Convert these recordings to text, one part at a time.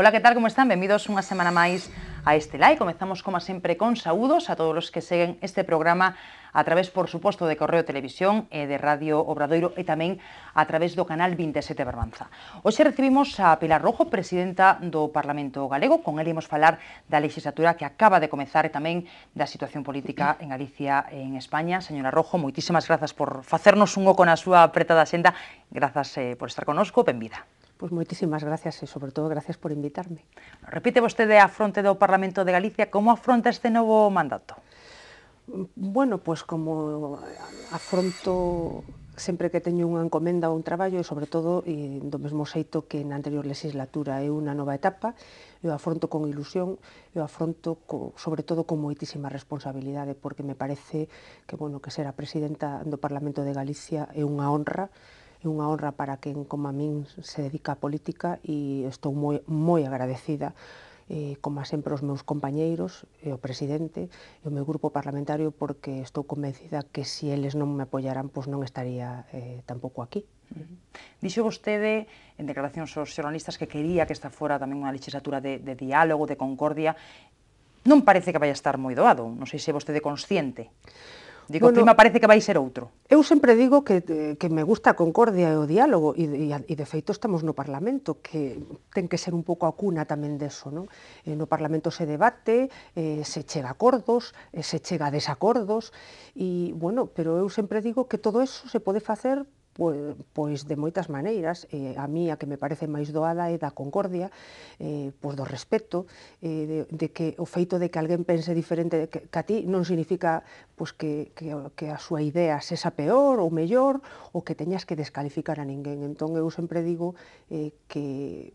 Ola, que tal, como están? Benvidos unha semana máis a este live. Comezamos, como sempre, con saúdos a todos os que seguen este programa a través, por suposto, de Correo Televisión e eh, de Radio Obradoiro e tamén a través do canal 27 Barbanza. Hoxe recibimos a Pilar Rojo, presidenta do Parlamento Galego. Con ele imos falar da legislatura que acaba de comezar e tamén da situación política en Galicia e en España. Señora Rojo, moitísimas grazas por facernos un oco na súa apretada senda. Grazas eh, por estar conosco. Benvida. Pois moitísimas gracias e, sobre todo, gracias por invitarme. Repite vostede a fronte do Parlamento de Galicia, como afronta este novo mandato? Bueno, pois como afronto sempre que teño unha encomenda ou un traballo e, sobre todo, e do mesmo xeito que na anterior legislatura é unha nova etapa, eu afronto con ilusión, eu afronto co, sobre todo con moitísima responsabilidade, porque me parece que, bueno, que ser a presidenta do Parlamento de Galicia é unha honra, é unha honra para quen como a min se dedica a política e estou moi, moi agradecida eh, como sempre os meus compañeiros, e o presidente e o meu grupo parlamentario, porque estou convencida que se si eles non me apoyaran, pois non estaría eh, tampouco aquí. Dixo vostede, en declaracións aos xornalistas, que quería que esta fora tamén unha legislatura de, de diálogo, de concordia. Non parece que vai estar moi doado, non sei se vostede consciente. Digo, bueno, o clima parece que vai ser outro. Eu sempre digo que, eh, que me gusta a concordia e o diálogo, e, e, e de feito estamos no Parlamento, que ten que ser un pouco a cuna tamén deso. Non? E eh, no Parlamento se debate, eh, se chega a acordos, eh, se chega a desacordos, e, bueno, pero eu sempre digo que todo eso se pode facer pois de moitas maneiras, eh, a mí a que me parece máis doada é da concordia, eh, pois do respeto, eh, de, de que o feito de que alguén pense diferente que, que a ti non significa pois que, que, que a súa idea sexa peor ou mellor ou que teñas que descalificar a ninguén. Entón eu sempre digo eh, que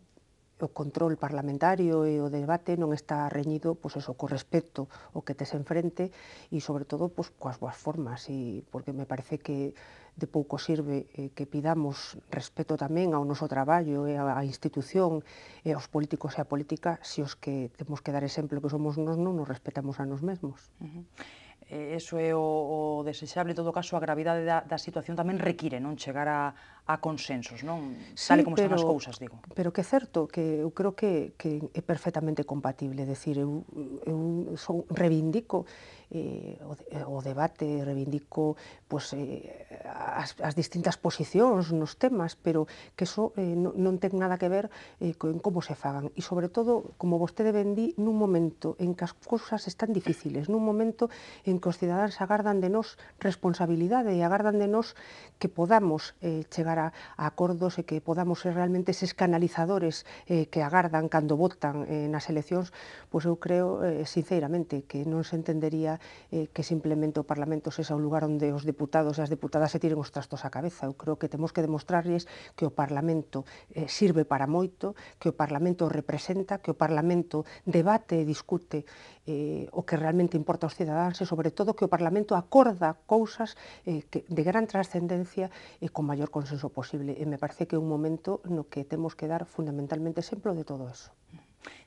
o control parlamentario e o debate non está reñido pois eso, co respecto o que tes enfrente e sobre todo pois, coas boas formas e porque me parece que de pouco sirve eh, que pidamos respeto tamén ao noso traballo e á institución e aos políticos e á política se os que temos que dar exemplo que somos nós non nos respetamos a nos mesmos. Uh eh, -huh eso é o, o desexable, en todo caso, a gravidade da, da situación tamén require non chegar a, a consensos, non? Sí, Sale como pero, están as cousas, digo. Pero que é certo que eu creo que, que é perfectamente compatible, decir, eu, eu son, reivindico eh, o, eh, o debate, reivindico pues, eh, as, as distintas posicións nos temas, pero que eso eh, non, non ten nada que ver eh, con como se fagan. E, sobre todo, como vostede vendí, nun momento en que as cousas están difíciles, nun momento en que os cidadáns agardan de nós responsabilidade e agardan de nós que podamos eh, chegar a, a acordos e que podamos ser realmente eses canalizadores eh, que agardan cando votan eh, nas eleccións, pois eu creo, eh, sinceramente, que non se entendería eh, que simplemente o Parlamento sexa un lugar onde os deputados e as deputadas se tiren os trastos á cabeza. Eu creo que temos que demostrarles que o Parlamento eh, sirve para moito, que o Parlamento representa, que o Parlamento debate e discute eh, o que realmente importa aos cidadáns e, sobre todo, que o Parlamento acorda cousas eh, que, de gran trascendencia e con maior consenso posible. E me parece que é un momento no que temos que dar fundamentalmente exemplo de todo eso.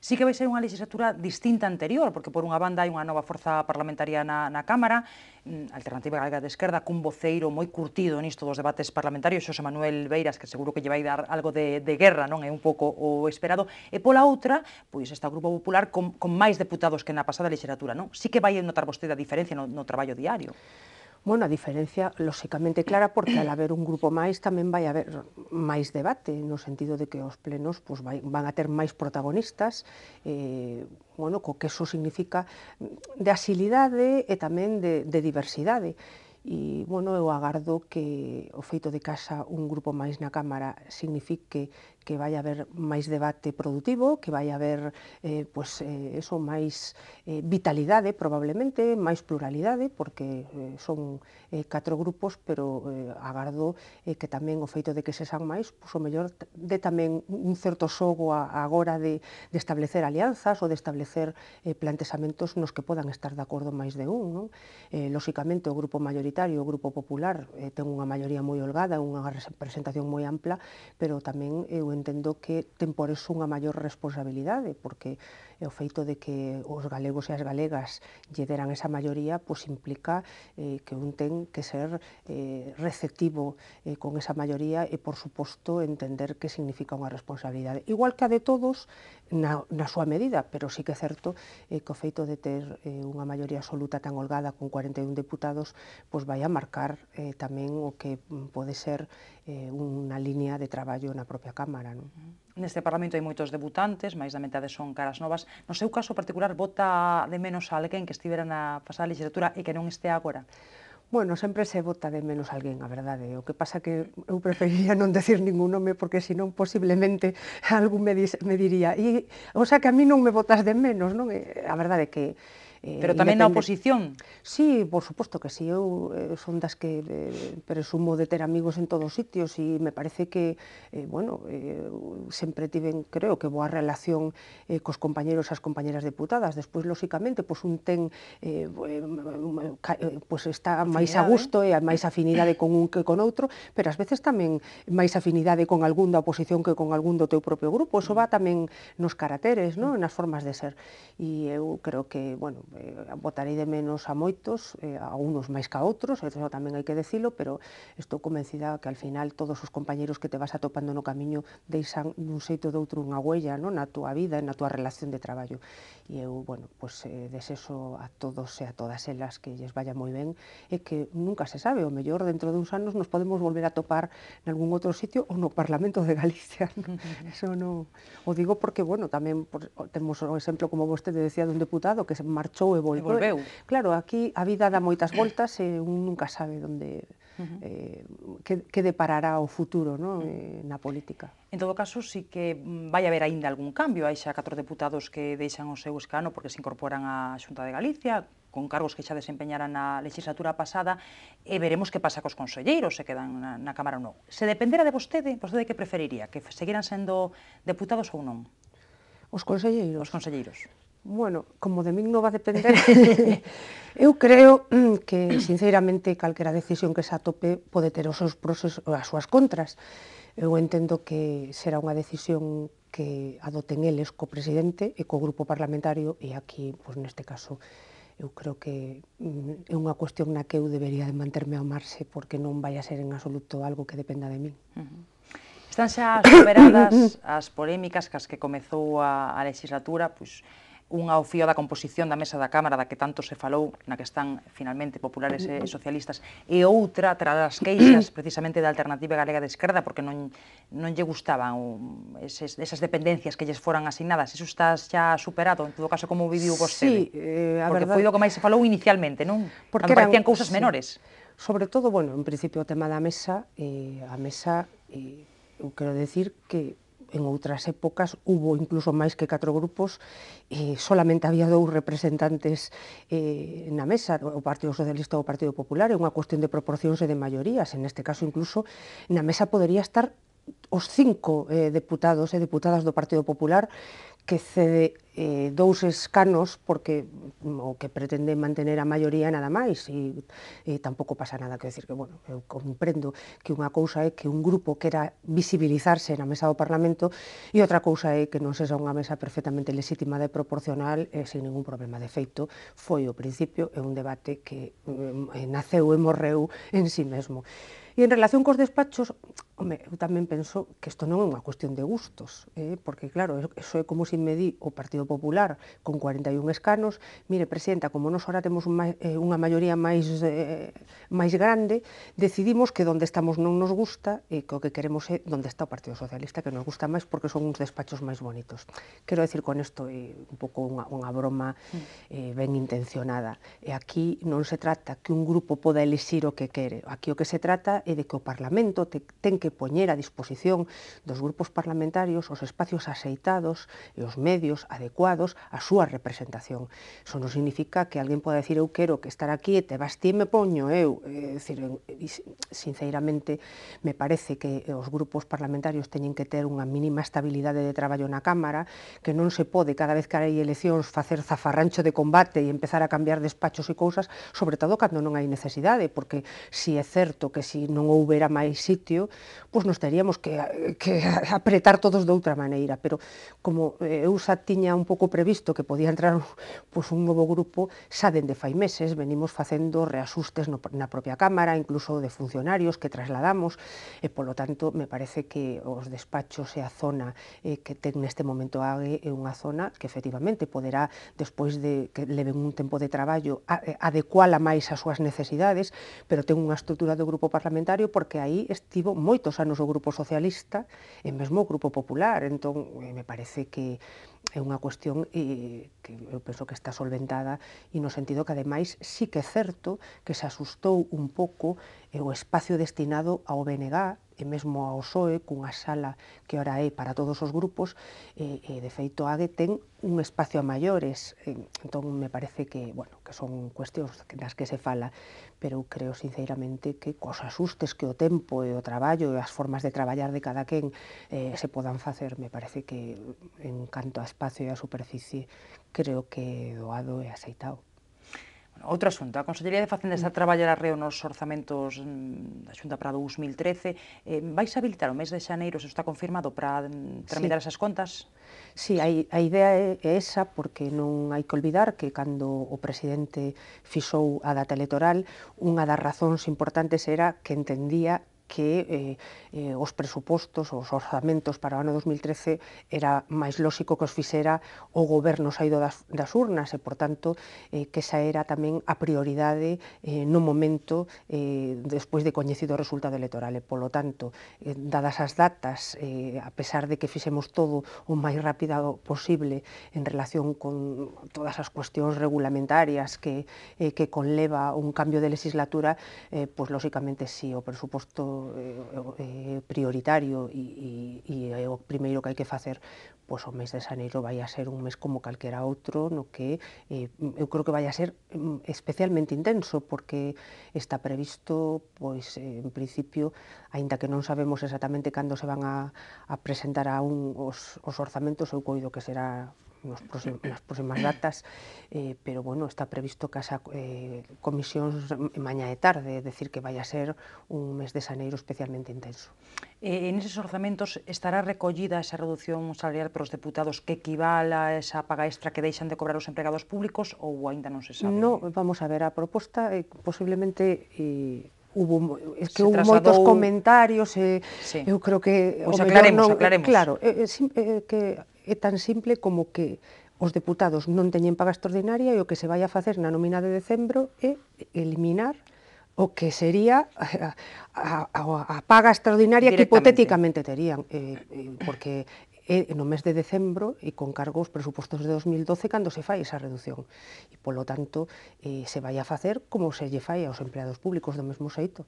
Sí que vai ser unha legislatura distinta anterior, porque por unha banda hai unha nova forza parlamentaria na, na Cámara, mm, Alternativa Galega de Esquerda, cun voceiro moi curtido nisto dos debates parlamentarios, Xosé Manuel Beiras, que seguro que lle vai dar algo de, de guerra, non é un pouco o esperado, e pola outra, pois está o Grupo Popular con, con máis deputados que na pasada legislatura, non? Sí que vai notar vostede a diferencia no, no traballo diario. Bueno, a diferencia, lóxicamente clara, porque al haber un grupo máis tamén vai haber máis debate, no sentido de que os plenos pues, vai, van a ter máis protagonistas, eh, bueno, co que eso significa de asilidade e tamén de, de diversidade. E, bueno, eu agardo que o feito de casa un grupo máis na Cámara signifique que vai haber máis debate produtivo, que vai haber eh, pues, eh, eso, máis eh, vitalidade probablemente, máis pluralidade, porque eh, son eh, catro grupos, pero eh, agardo eh, que tamén o feito de que se san máis, pues, o mellor de tamén un certo xogo agora de, de establecer alianzas ou de establecer eh, plantexamentos nos que podan estar de acordo máis de un. Non? Eh, lóxicamente, o grupo mayoritario, o grupo popular, eh, ten unha maioría moi holgada, unha representación moi ampla, pero tamén eh, o entendo que ten por eso unha maior responsabilidade, porque e o feito de que os galegos e as galegas lle deran esa maioría, pois implica eh, que un ten que ser eh, receptivo eh, con esa maioría e, por suposto, entender que significa unha responsabilidade. Igual que a de todos, na, na súa medida, pero sí que é certo eh, que o feito de ter eh, unha maioría absoluta tan holgada con 41 deputados, pois vai a marcar eh, tamén o que mm, pode ser eh, unha liña de traballo na propia Cámara. Non? Neste Parlamento hai moitos debutantes, máis da metade son caras novas. No seu caso particular, vota de menos a alguén que estivera na pasada legislatura e que non estea agora? Bueno, sempre se vota de menos alguén, a verdade. O que pasa que eu preferiría non decir ningún nome porque senón posiblemente algún me, dis, me diría, e, o sea que a mí non me votas de menos, non? a verdade que Eh, Pero tamén na oposición? Sí, por suposto que sí, eu eh, son das que eh, presumo de ter amigos en todos os sitios e me parece que, eh, bueno, eh, sempre tiven, creo, que boa relación eh, cos compañeros e as compañeras deputadas. Despois, lóxicamente, pois un ten, eh, eh pois está máis a gusto e máis afinidade con un que con outro, pero ás veces tamén máis afinidade con algún da oposición que con algún do teu propio grupo. Eso mm. va tamén nos caracteres, non? nas formas de ser. E eu creo que, bueno, eh, botarei de menos a moitos, eh, a unos máis que a outros, eso tamén hai que decilo, pero estou convencida que al final todos os compañeiros que te vas atopando no camiño deixan dun xeito doutro unha huella non? na túa vida e na túa relación de traballo. E eu, bueno, pues, eh, desexo a todos e a todas elas que lles vaya moi ben e que nunca se sabe, o mellor dentro duns anos nos podemos volver a topar nalgún outro sitio ou no Parlamento de Galicia. Non? Eso no... O digo porque, bueno, tamén por, temos o exemplo, como vostede decía, dun deputado que se marchou marchou e volveu. E volveu. Claro, aquí a vida dá moitas voltas e un nunca sabe onde uh -huh. eh, que, que deparará o futuro no? eh, na política. En todo caso, sí que vai haber aínda algún cambio. Hai xa catro deputados que deixan o seu escano porque se incorporan á Xunta de Galicia, con cargos que xa desempeñaran na legislatura pasada, e veremos que pasa cos conselleiros, se quedan na, na Cámara ou non. Se dependera de vostede, vostede que preferiría? Que seguiran sendo deputados ou non? Os conselleiros. Os conselleiros. Bueno, como de min non va depender, eu creo mm, que, sinceramente, calquera decisión que se atope pode ter os seus procesos, as súas contras. Eu entendo que será unha decisión que adoten eles co presidente e co grupo parlamentario e aquí, pois, neste caso, eu creo que mm, é unha cuestión na que eu debería de manterme ao marxe porque non vai a ser en absoluto algo que dependa de min. Uh -huh. Están xa superadas as polémicas cas que comezou a, a legislatura, pois, unha ao fío da composición da mesa da Cámara da que tanto se falou, na que están finalmente populares e socialistas, e outra tras as queixas precisamente da Alternativa Galega de Esquerda, porque non, non lle gustaban eses, esas dependencias que lles foran asignadas. Iso está xa superado, en todo caso, como viviu vostede? Sí, eh, a porque verdad... foi do que máis se falou inicialmente, non? Porque Cando parecían eran... cousas sí. menores. Sobre todo, bueno, en principio o tema da mesa, eh, a mesa, eh, eu quero decir que en outras épocas hubo incluso máis que catro grupos e solamente había dous representantes eh, na mesa, o Partido Socialista ou o Partido Popular, é unha cuestión de proporcións e de maiorías, en este caso incluso na mesa podería estar os cinco eh, deputados e eh, deputadas do Partido Popular que cede eh, dous escanos porque mm, o que pretende mantener a maioría nada máis e, e tampouco pasa nada que decir que, bueno, eu comprendo que unha cousa é que un grupo quera visibilizarse na mesa do Parlamento e outra cousa é que non sexa unha mesa perfectamente lexítima de proporcional e sen ningún problema de feito foi o principio e un debate que mm, eh, naceu e morreu en si sí mesmo. E en relación cos despachos, home, eu tamén penso que isto non é unha cuestión de gustos, eh? porque claro, eso é como se si me di o Partido Popular con 41 escanos, mire, presidenta, como nos ahora temos unha, eh, unha maioría máis eh, máis grande, decidimos que onde estamos non nos gusta e que o que queremos é onde está o Partido Socialista, que nos gusta máis porque son uns despachos máis bonitos. Quero decir con isto eh, un pouco unha, unha broma mm. eh, ben intencionada. E aquí non se trata que un grupo poda elixir o que quere. Aquí o que se trata é de que o Parlamento te, ten que poñer a disposición dos grupos parlamentarios os espacios aceitados e os medios adecuados adecuados á súa representación. Iso non significa que alguén poda decir eu quero que estar aquí e te vas ti e me poño eu. É dicir, sinceramente, me parece que os grupos parlamentarios teñen que ter unha mínima estabilidade de traballo na Cámara, que non se pode cada vez que hai eleccións facer zafarrancho de combate e empezar a cambiar despachos e cousas, sobre todo cando non hai necesidade, porque si é certo que si non houbera máis sitio, pois nos teríamos que, que apretar todos de outra maneira, pero como eh, eu xa tiña un pouco previsto que podía entrar pois, un novo grupo, xa dende fai meses venimos facendo reasustes no, na propia Cámara, incluso de funcionarios que trasladamos, e polo tanto me parece que os despachos e a zona eh, que ten neste momento é unha zona que efectivamente poderá, despois de que leven un tempo de traballo, eh, adecuala máis as súas necesidades, pero ten unha estrutura do grupo parlamentario porque aí estivo moitos anos o grupo socialista e mesmo o grupo popular, entón eh, me parece que é unha cuestión e, que eu penso que está solventada e no sentido que ademais sí que é certo que se asustou un pouco eh, o espacio destinado ao BNG e mesmo ao SOE, cunha sala que ora é para todos os grupos, e, e de feito AGE ten un espacio a maiores, e, entón me parece que, bueno, que son cuestións das que se fala, pero eu creo sinceramente que cos asustes que o tempo e o traballo e as formas de traballar de cada quen eh, se podan facer, me parece que en canto a espacio e a superficie creo que doado e aceitado. Outro asunto, a Consellería de Facenda está a traballar arreo nos orzamentos mm, da Xunta para 2013. Eh, vais habilitar o mes de xaneiro, se está confirmado, para mm, tramitar sí. esas contas? Sí, a, a idea é, é esa, porque non hai que olvidar que cando o presidente fixou a data electoral, unha das razóns importantes era que entendía que eh, eh, os presupostos, os orzamentos para o ano 2013 era máis lóxico que os fixera o goberno saído das, das urnas e, por tanto, eh, que esa era tamén a prioridade eh, no momento eh, despois de coñecido o resultado electoral. E, polo tanto, eh, dadas as datas, eh, a pesar de que fixemos todo o máis rápido posible en relación con todas as cuestións regulamentarias que, eh, que conleva un cambio de legislatura, eh, pois, lóxicamente, si o presuposto é, eh, prioritario e, e, e é o primeiro que hai que facer, pois o mes de xaneiro vai a ser un mes como calquera outro, no que eh, eu creo que vai a ser mm, especialmente intenso, porque está previsto, pois, en principio, aínda que non sabemos exactamente cando se van a, a presentar a un, os, os orzamentos, eu coido que será nos próximos, nas próximas datas, eh, pero bueno, está previsto que haxa eh, comisión mañá e tarde, é decir, que vai a ser un mes de xaneiro especialmente intenso. Eh, en eses orzamentos estará recollida esa reducción salarial para os deputados que equivale a esa paga extra que deixan de cobrar os empregados públicos ou aínda non se sabe? No, vamos a ver, a proposta eh, posiblemente eh, hubo es que hubo moitos comentarios e eh, sí. eu creo que pois pues aclaremos, non, aclaremos. claro, eh, eh, eh que é tan simple como que os deputados non teñen paga extraordinaria e o que se vai a facer na nómina de decembro é eliminar o que sería a, a, a paga extraordinaria que hipotéticamente terían, eh, eh, porque é no mes de decembro e con cargo os presupostos de 2012 cando se fai esa reducción. E, polo tanto, eh, se vai a facer como se lle fai aos empleados públicos do mesmo xeito.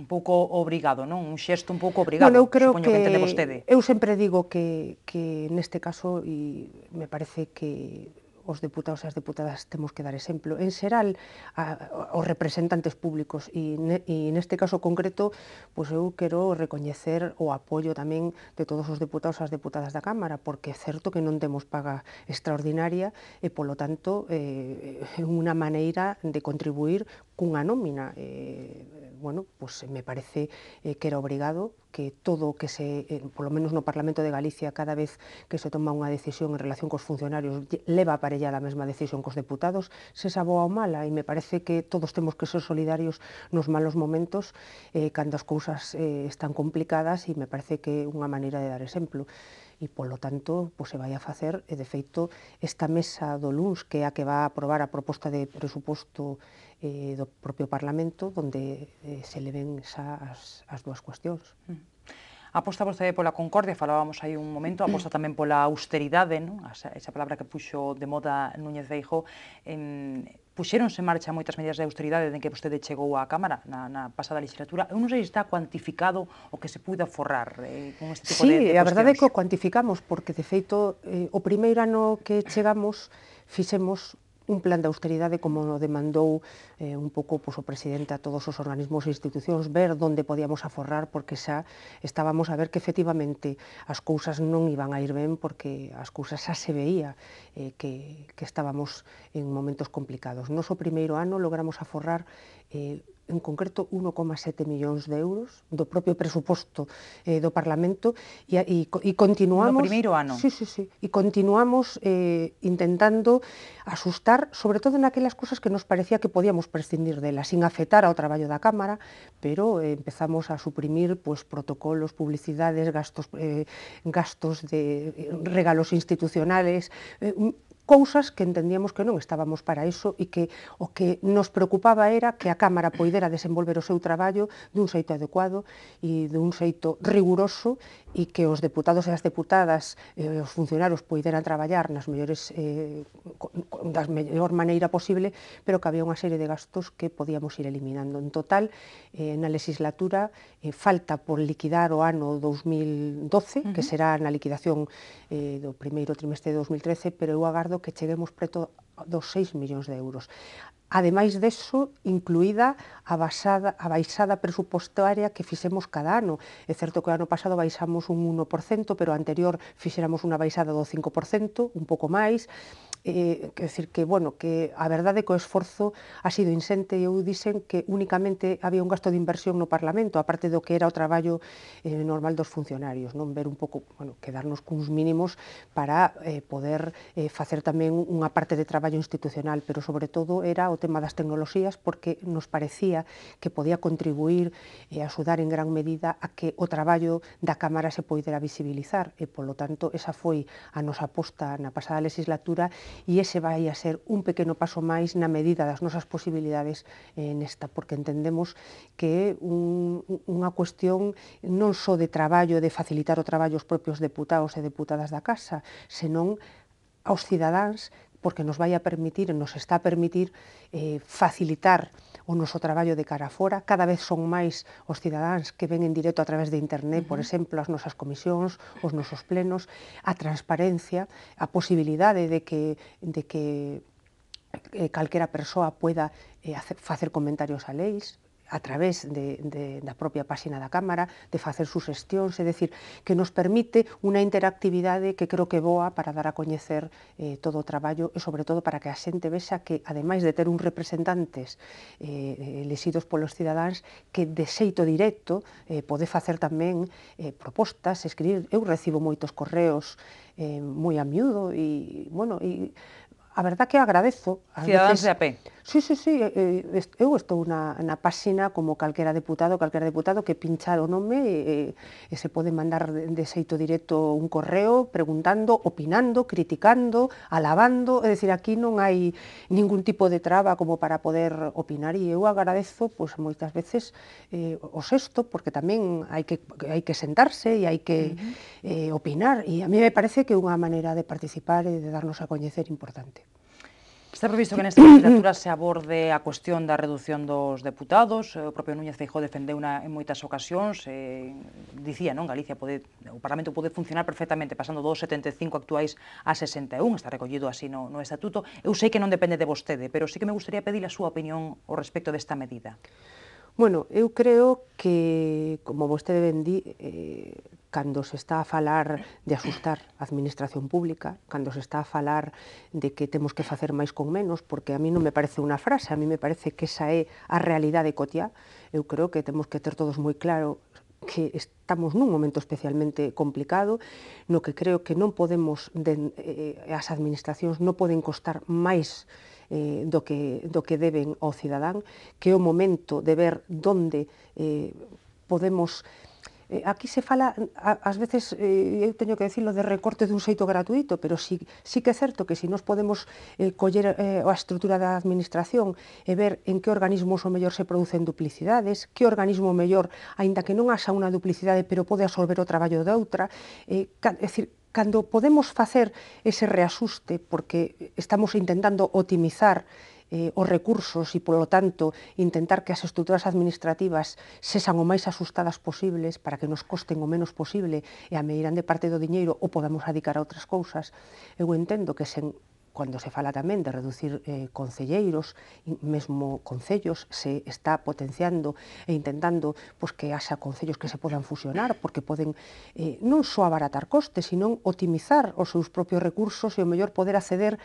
Un pouco obrigado, non? Un xesto un pouco obrigado, bueno, eu creo supoño que, que entende vostede. Eu sempre digo que, que neste caso, e me parece que os deputados e as deputadas temos que dar exemplo en xeral a, aos representantes públicos e, ne, e neste caso concreto pues eu quero recoñecer o apoio tamén de todos os deputados e as deputadas da Cámara porque é certo que non temos paga extraordinaria e polo tanto eh, é unha maneira de contribuir cunha nómina eh, bueno, pues me parece eh, que era obrigado que todo o que se, eh, polo menos no Parlamento de Galicia, cada vez que se toma unha decisión en relación cos funcionarios, leva para ella a mesma decisión cos deputados, se saboa ou mala, e me parece que todos temos que ser solidarios nos malos momentos, eh, cando as cousas eh, están complicadas, e me parece que é unha maneira de dar exemplo e polo tanto pois, se vai a facer e de feito esta mesa do LUNS que é a que va a aprobar a proposta de presuposto eh, do propio Parlamento onde eh, se leven xa as, as dúas cuestións. Mm. Aposta vostede pola concordia, falábamos aí un momento, aposta tamén pola austeridade, non? Esa, esa palabra que puxo de moda Núñez Feijo, em, puxéronse en marcha moitas medidas de austeridade den que vostede chegou á Cámara na, na pasada legislatura. Eu non sei se está cuantificado o que se puida forrar eh, con este tipo sí, de, de a verdade é que o cuantificamos, porque, de feito, eh, o primeiro ano que chegamos fixemos un plan de austeridade como o demandou eh, un pouco pois, o presidente a todos os organismos e institucións, ver onde podíamos aforrar, porque xa estábamos a ver que efectivamente as cousas non iban a ir ben, porque as cousas xa se veía eh, que, que estábamos en momentos complicados. Nos o primeiro ano logramos aforrar eh, en concreto 1,7 millones de euros do propio presupuesto eh, do Parlamento y continuamos... continuamos eh, intentando asustar, sobre todo en aquellas cosas que nos parecía que podíamos prescindir de delas, sin afetar ao traballo da Cámara, pero eh, empezamos a suprimir pues, protocolos, publicidades, gastos, eh, gastos de regalos institucionales, cousas que entendíamos que non estábamos para iso e que o que nos preocupaba era que a Cámara poidera desenvolver o seu traballo dun xeito adecuado e dun xeito riguroso e que os deputados e as deputadas e eh, os funcionarios poideran traballar nas mellores eh, da mellor maneira posible, pero que había unha serie de gastos que podíamos ir eliminando. En total, eh, na legislatura eh, falta por liquidar o ano 2012, uh -huh. que será na liquidación eh, do primeiro trimestre de 2013, pero eu agardo creo que cheguemos preto dos 6 millóns de euros. Ademais deso, incluída a, basada, a baixada presupostaria que fixemos cada ano. É certo que o ano pasado baixamos un 1%, pero anterior fixéramos unha baixada do 5%, un pouco máis, eh, decir que, bueno, que a verdade que o esforzo ha sido insente e eu dixen que únicamente había un gasto de inversión no Parlamento, aparte do que era o traballo eh, normal dos funcionarios, non ver un pouco, bueno, quedarnos cuns mínimos para eh, poder eh, facer tamén unha parte de traballo institucional, pero sobre todo era o tema das tecnoloxías porque nos parecía que podía contribuir eh, e eh, axudar en gran medida a que o traballo da Cámara se poidera visibilizar e, polo tanto, esa foi a nosa aposta na pasada legislatura e ese vai a ser un pequeno paso máis na medida das nosas posibilidades nesta, porque entendemos que é un, unha cuestión non só de traballo, de facilitar o traballo aos propios deputados e deputadas da casa, senón aos cidadáns porque nos vai a permitir, nos está a permitir eh, facilitar o noso traballo de cara fora. Cada vez son máis os cidadáns que ven en directo a través de internet, por exemplo, as nosas comisións, os nosos plenos, a transparencia, a posibilidade de que, de que eh, calquera persoa pueda eh, hacer, facer comentarios a leis, a través de, de, da propia páxina da Cámara, de facer gestións, é dicir, que nos permite unha interactividade que creo que boa para dar a coñecer eh, todo o traballo e sobre todo para que a xente vexa que, ademais de ter un representantes eh, elexidos polos cidadáns, que de xeito directo eh, pode facer tamén eh, propostas, escribir. Eu recibo moitos correos eh, moi a miúdo e, bueno, e a verdad que agradezo. Ciudadanos veces, de a pé Sí, sí, sí, eh, eh, eu estou na, na páxina como calquera deputado, calquera deputado que pinchar o nome e, eh, e se pode mandar de xeito directo un correo preguntando, opinando, criticando, alabando, é dicir, aquí non hai ningún tipo de traba como para poder opinar e eu agradezo pois moitas veces eh, o sexto porque tamén hai que hai que sentarse e hai que uh -huh. eh, opinar e a mí me parece que é unha maneira de participar e de darnos a coñecer importante. Está previsto que nesta legislatura se aborde a cuestión da reducción dos deputados. Eh, o propio Núñez Feijó defendeu una, en moitas ocasións, eh, dicía, non, Galicia pode, o Parlamento pode funcionar perfectamente, pasando dos 75 actuais a 61, está recollido así no, no Estatuto. Eu sei que non depende de vostede, pero sí que me gustaría pedir a súa opinión ao respecto desta medida. Bueno, eu creo que, como vostede ben di, eh, cando se está a falar de asustar a administración pública, cando se está a falar de que temos que facer máis con menos, porque a mí non me parece unha frase, a mí me parece que esa é a realidade cotiá, eu creo que temos que ter todos moi claro que estamos nun momento especialmente complicado, no que creo que non podemos, de, eh, as administracións non poden costar máis eh, do, que, do que deben ao cidadán, que é o momento de ver donde eh, podemos Eh, aquí se fala, ás veces, eh, eu teño que decirlo, de recorte dun xeito gratuito, pero sí, sí que é certo que se si nos podemos eh, coller eh, a estrutura da administración e ver en que organismos o mellor se producen duplicidades, que organismo mellor, aínda que non haxa unha duplicidade, pero pode absorber o traballo de outra, eh, é dicir, cando podemos facer ese reasuste, porque estamos intentando optimizar eh, os recursos e, polo tanto, intentar que as estruturas administrativas sesan o máis asustadas posibles para que nos costen o menos posible e a de parte do diñeiro o podamos adicar a outras cousas, eu entendo que sen Cando se fala tamén de reducir eh, concelleiros, mesmo concellos, se está potenciando e intentando pues, que haxa concellos que se podan fusionar, porque poden eh, non só abaratar costes, sino optimizar os seus propios recursos e o mellor poder acceder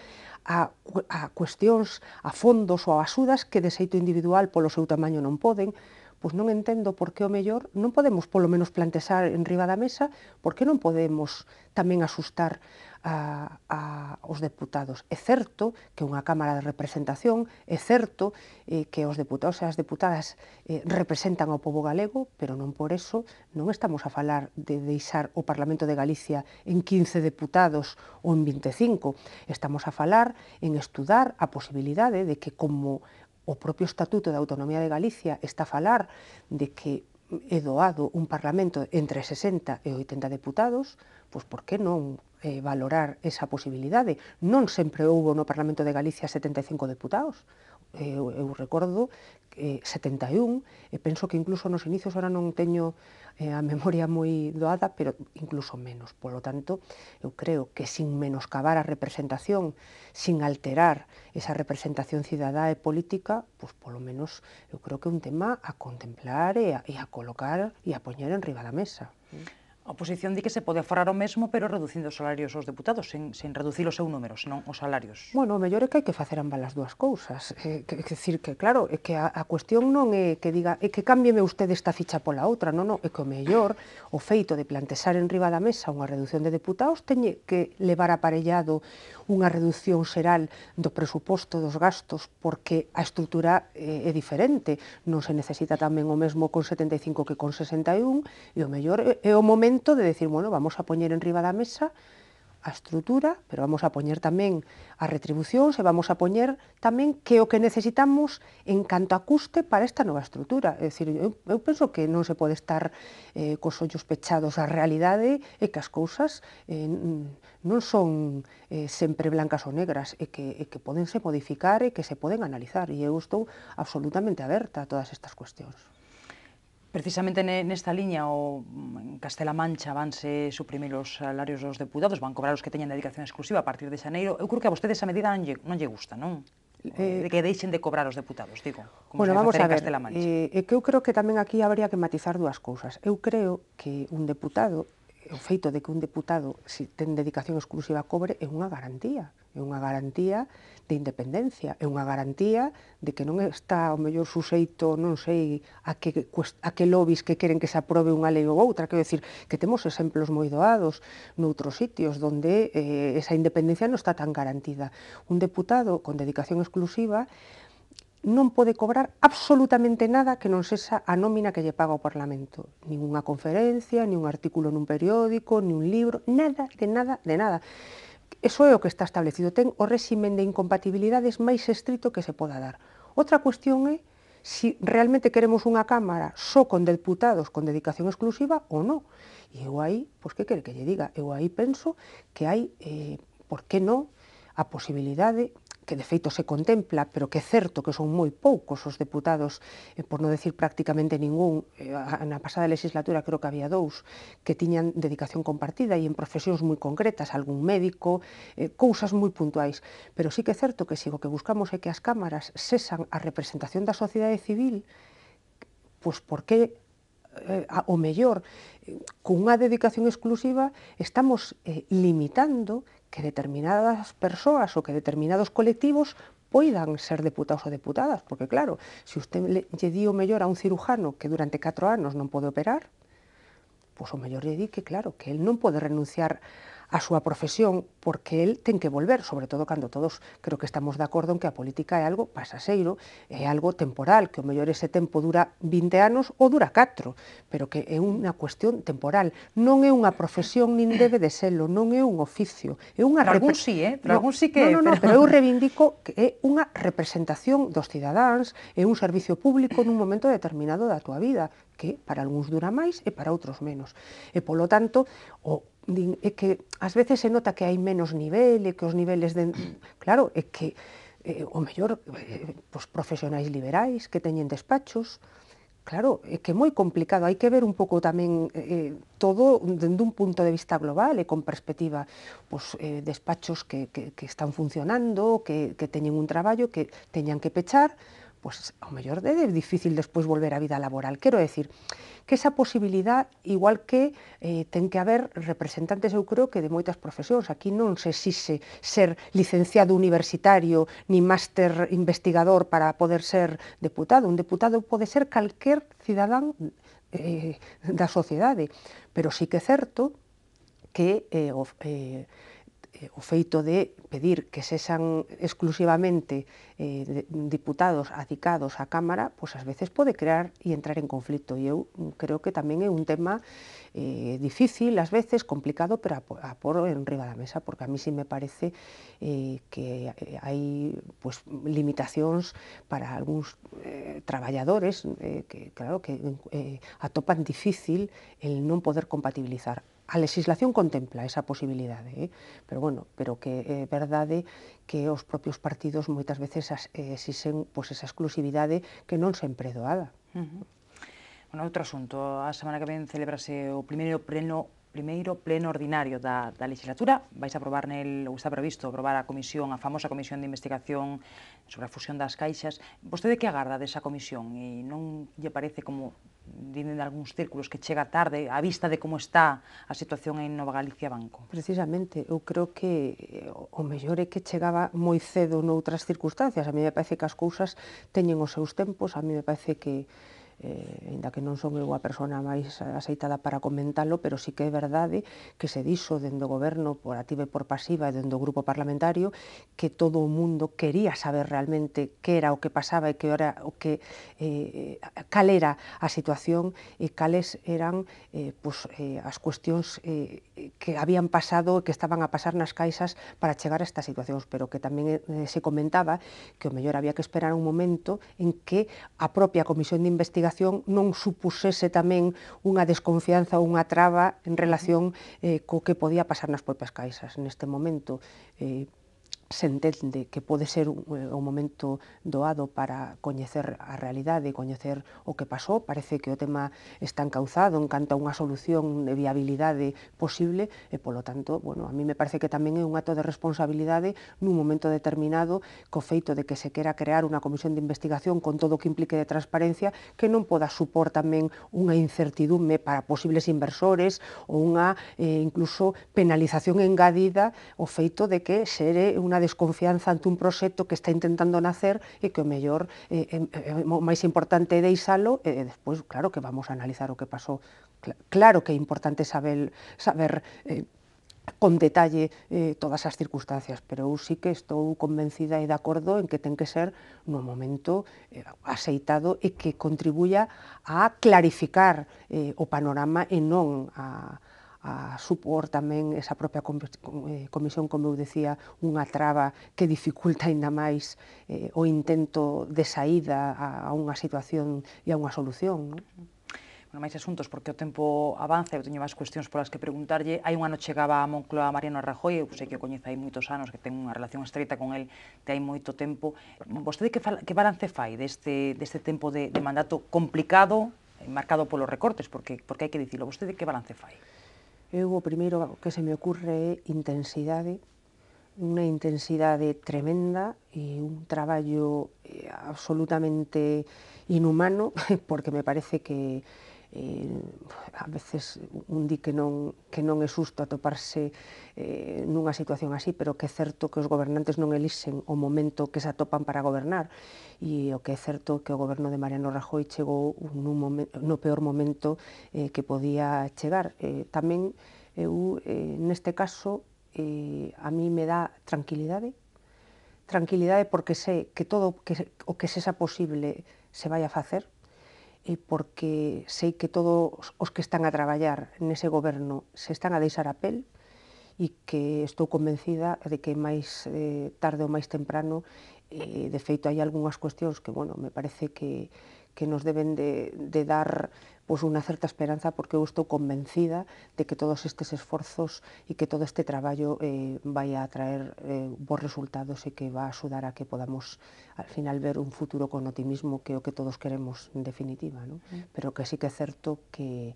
a, a cuestións, a fondos ou a axudas que de xeito individual polo seu tamaño non poden, pois non entendo por que o mellor non podemos polo menos plantexar en riba da mesa por que non podemos tamén asustar a, a os deputados. É certo que unha Cámara de Representación, é certo eh, que os deputados e as deputadas eh, representan ao povo galego, pero non por eso non estamos a falar de deixar o Parlamento de Galicia en 15 deputados ou en 25. Estamos a falar en estudar a posibilidade de que como o propio Estatuto de Autonomía de Galicia está a falar de que é doado un Parlamento entre 60 e 80 deputados, pois por que non eh, valorar esa posibilidade? Non sempre houbo no Parlamento de Galicia 75 deputados, eu, eu recordo, eh, 71, e penso que incluso nos inicios, ahora non teño eh, a memoria moi doada, pero incluso menos. Polo tanto, eu creo que sin menoscabar a representación, sin alterar esa representación cidadá e política, pois polo menos eu creo que é un tema a contemplar e a, e a colocar e a poñer en riba da mesa. ¿eh? A oposición di que se pode aforrar o mesmo, pero reducindo os salarios aos deputados, sen, sen reducir o seu número, senón os salarios. Bueno, o mellor é que hai que facer ambas as dúas cousas. É, eh, que, que, decir que, claro, é que a, a cuestión non é que diga é que cámbieme usted esta ficha pola outra, non, non, é que o mellor o feito de plantexar en riba da mesa unha reducción de deputados teñe que levar aparellado unha reducción xeral do presuposto dos gastos porque a estrutura eh, é diferente. Non se necesita tamén o mesmo con 75 que con 61 e o mellor é, é o momento momento de decir, bueno, vamos a poñer en riba da mesa a estrutura, pero vamos a poñer tamén a retribución, se vamos a poñer tamén que o que necesitamos en canto a custe para esta nova estrutura. É dicir, eu, eu penso que non se pode estar eh, cos ollos pechados á realidade e que as cousas eh, non son eh, sempre blancas ou negras e que, e que se modificar e que se poden analizar. E eu estou absolutamente aberta a todas estas cuestións. Precisamente nesta liña, o, en Castela Mancha vanse suprimir os salarios dos deputados, van cobrar os que teñan dedicación exclusiva a partir de xaneiro. Eu creo que a vostedes esa medida non lle, non lle gusta, non? Eh, eh, de que deixen de cobrar os deputados, digo, como bueno, se vamos a ver, Castela Mancha. Eh, que eu creo que tamén aquí habría que matizar dúas cousas. Eu creo que un deputado o feito de que un deputado se ten dedicación exclusiva a cobre é unha garantía, é unha garantía de independencia, é unha garantía de que non está o mellor suxeito, non sei, a que, a que lobbies que queren que se aprobe unha lei ou outra, quero decir, que temos exemplos moi doados noutros sitios onde eh, esa independencia non está tan garantida. Un deputado con dedicación exclusiva non pode cobrar absolutamente nada que non sexa a nómina que lle paga o Parlamento. Nin unha conferencia, nin un artículo nun periódico, nin un libro, nada, de nada, de nada. Eso é o que está establecido. Ten o réximen de incompatibilidades máis estrito que se poda dar. Outra cuestión é si realmente queremos unha Cámara só con deputados con dedicación exclusiva ou non. E eu aí, pois que quere que lle diga? Eu aí penso que hai, eh, por que non, a posibilidade que de feito se contempla, pero que é certo que son moi poucos os deputados, eh, por non decir prácticamente ningún, eh, na pasada legislatura creo que había dous, que tiñan dedicación compartida e en profesións moi concretas, algún médico, eh, cousas moi puntuais. Pero sí que é certo que sigo que buscamos é que as cámaras cesan a representación da sociedade civil, pois porque eh, o mellor, eh, cunha dedicación exclusiva, estamos eh, limitando que determinadas personas o que determinados colectivos puedan ser diputados o deputadas, porque claro, si usted le, dio mayor a un cirujano que durante cuatro años no puede operar, pues o mayor le di que claro, que él no puede renunciar a súa profesión porque el ten que volver, sobre todo cando todos creo que estamos de acordo en que a política é algo pasaseiro, é algo temporal, que o mellor ese tempo dura 20 anos ou dura 4, pero que é unha cuestión temporal. Non é unha profesión nin debe de selo, non é un oficio, é unha pero algún sí, eh? Pero no, algún sí que no, no, no, pero... pero eu reivindico que é unha representación dos cidadáns, é un servicio público nun momento determinado da tua vida, que para algúns dura máis e para outros menos. E polo tanto, o din, é que ás veces se nota que hai menos nivel e que os niveles de... Claro, é que eh, o mellor eh, pues, profesionais liberais que teñen despachos, Claro, é que é moi complicado, hai que ver un pouco tamén eh, todo dende un punto de vista global e con perspectiva pues, eh, despachos que, que, que están funcionando, que, que teñen un traballo, que teñan que pechar, pois mejor mellor de difícil despois volver á vida laboral. Quero decir que esa posibilidad, igual que eh, ten que haber representantes, eu creo que de moitas profesións, aquí non se exixe ser licenciado universitario ni máster investigador para poder ser deputado. Un deputado pode ser calquer cidadán eh, da sociedade, pero sí que é certo que eh, eh, Eh, o feito de pedir que sean exclusivamente eh, diputados adicados a Cámara, pues a veces puede crear y e entrar en conflicto. Y e yo creo que también es un tema eh, difícil, a veces complicado, pero a, por en riba la mesa, porque a mí sí me parece que hay pues, para algunos trabajadores que, claro, que atopan difícil el no poder compatibilizar a legislación contempla esa posibilidade, eh? pero bueno, pero que é eh, verdade que os propios partidos moitas veces as, eh, exixen pois, esa exclusividade que non sempre é doada. Uh -huh. Bueno, outro asunto, a semana que ven celebrase o primeiro pleno primeiro pleno ordinario da, da legislatura. Vais aprobar nel, ou está previsto aprobar a comisión, a famosa comisión de investigación sobre a fusión das caixas. Vostede que agarda desa comisión? E non lle parece como dinen algúns círculos que chega tarde a vista de como está a situación en Nova Galicia Banco. Precisamente, eu creo que eh, o mellor é que chegaba moi cedo noutras circunstancias. A mí me parece que as cousas teñen os seus tempos, a mí me parece que eh, ainda que non son eu a persona máis aceitada para comentalo, pero sí que é verdade que se dixo dentro do goberno, por activa e por pasiva, e dentro do grupo parlamentario, que todo o mundo quería saber realmente que era o que pasaba e que era o que eh, cal era a situación e cales eran eh, pues, eh, as cuestións eh, que habían pasado e que estaban a pasar nas caixas para chegar a estas situacións, pero que tamén eh, se comentaba que o mellor había que esperar un momento en que a propia Comisión de Investigación non supusese tamén unha desconfianza ou unha traba en relación eh, co que podía pasar nas propias caixas. Neste momento, eh, se entende que pode ser un, eh, un momento doado para coñecer a realidade, coñecer o que pasou, parece que o tema está encauzado en canto a unha solución de viabilidade posible e polo tanto, bueno, a mí me parece que tamén é un acto de responsabilidade nun momento determinado co feito de que se quera crear unha comisión de investigación con todo o que implique de transparencia que non poda supor tamén unha incertidume para posibles inversores ou unha eh, incluso penalización engadida o feito de que xere unha desconfianza ante un proxecto que está intentando nacer e que o mellor eh, eh, eh o máis importante é deixalo e eh, despois claro que vamos a analizar o que pasou. Claro que é importante saber saber eh, con detalle eh, todas as circunstancias, pero eu sí que estou convencida e de acordo en que ten que ser no momento eh, aceitado e que contribuya a clarificar eh, o panorama e non a, a supor tamén esa propia eh, comisión, como eu decía, unha traba que dificulta ainda máis eh, o intento de saída a, a unha situación e a unha solución. Non? bueno, máis asuntos, porque o tempo avanza, eu teño máis cuestións polas que preguntarlle. Hai un ano chegaba a Moncloa Mariano Rajoy, eu sei que o coñece hai moitos anos, que ten unha relación estreita con el de hai moito tempo. Vostede que, que balance fai deste, deste tempo de, de mandato complicado, marcado polos recortes, porque, porque hai que dicilo, vostede que balance fai? Eu primero que se me ocurre es una intensidad intensidad tremenda y e un trabajo eh, absolutamente inhumano, porque me parece que eh, a veces un di que non, que non é susto atoparse eh, nunha situación así, pero que é certo que os gobernantes non elixen o momento que se atopan para gobernar, e o que é certo que o goberno de Mariano Rajoy chegou nun momen, no peor momento eh, que podía chegar. Eh, tamén eu, eh, neste caso, eh, a mí me dá tranquilidade, tranquilidade porque sei que todo que, o que sexa posible se vai a facer, e porque sei que todos os que están a traballar nese goberno se están a deixar a pel e que estou convencida de que máis eh, tarde ou máis temprano eh, de feito hai algunhas cuestións que, bueno, me parece que, que nos deben de, de dar pois unha certa esperanza porque eu estou convencida de que todos estes esforzos e que todo este traballo eh, vai a traer eh, bons resultados e que va a axudar a que podamos al final ver un futuro con optimismo que é o que todos queremos en definitiva, ¿no? Mm. pero que sí que é certo que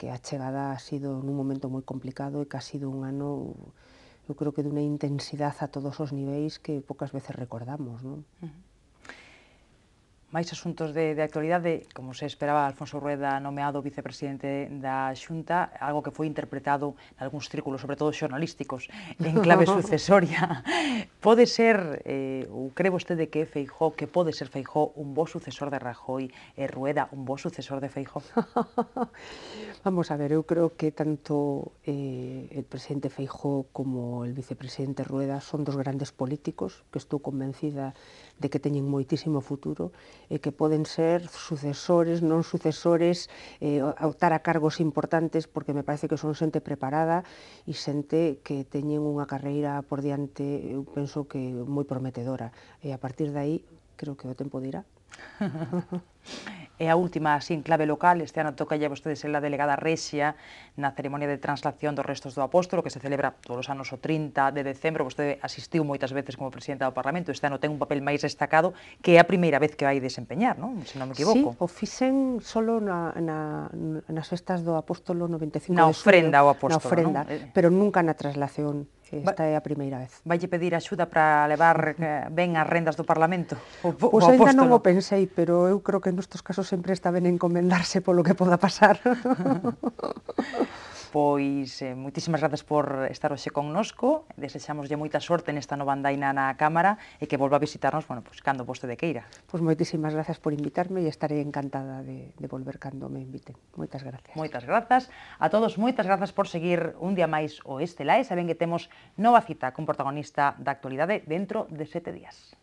que a chegada ha sido nun momento moi complicado e que ha sido un ano eu creo que dunha intensidade a todos os niveis que poucas veces recordamos, ¿no? Uh -huh máis asuntos de, de actualidade, como se esperaba, Alfonso Rueda nomeado vicepresidente da Xunta, algo que foi interpretado en algúns círculos, sobre todo xornalísticos, en clave sucesoria. Pode ser, eh, ou cree vostede que Feijó, que pode ser Feijó un bo sucesor de Rajoy, e Rueda un bo sucesor de Feijó? Vamos a ver, eu creo que tanto eh, el presidente Feijó como el vicepresidente Rueda son dos grandes políticos que estou convencida de que teñen moitísimo futuro eh, que poden ser sucesores, non sucesores, eh, autar a cargos importantes, porque me parece que son xente preparada e xente que teñen unha carreira por diante, eu penso que moi prometedora. E a partir de aí, creo que o tempo dirá. é a última así en clave local, este ano toca vostedes en la delegada Rexia na ceremonia de translación dos restos do apóstolo que se celebra todos os anos o 30 de decembro, vostede asistiu moitas veces como presidenta do Parlamento, este ano ten un papel máis destacado que é a primeira vez que vai desempeñar, non? se non me equivoco. Sí, o fixen solo na, na, nas festas do apóstolo 95 na ofrenda de ofrenda ao apóstolo, na ofrenda, non? Eh. pero nunca na traslación que esta é a primeira vez. Vai pedir axuda para levar eh, ben as rendas do Parlamento? O, pois pues ainda non o pensei, pero eu creo que nestos casos sempre está ben encomendarse polo que poda pasar. Pois, eh, moitísimas grazas por estar hoxe connosco, desexamoslle moita sorte nesta nova andaina na Cámara e que volva a visitarnos, bueno, pois, cando voste de queira. Pois moitísimas grazas por invitarme e estaré encantada de, de volver cando me inviten. Moitas gracias. Moitas grazas. A todos, moitas grazas por seguir un día máis o Estelae. Saben que temos nova cita con protagonista da actualidade dentro de sete días.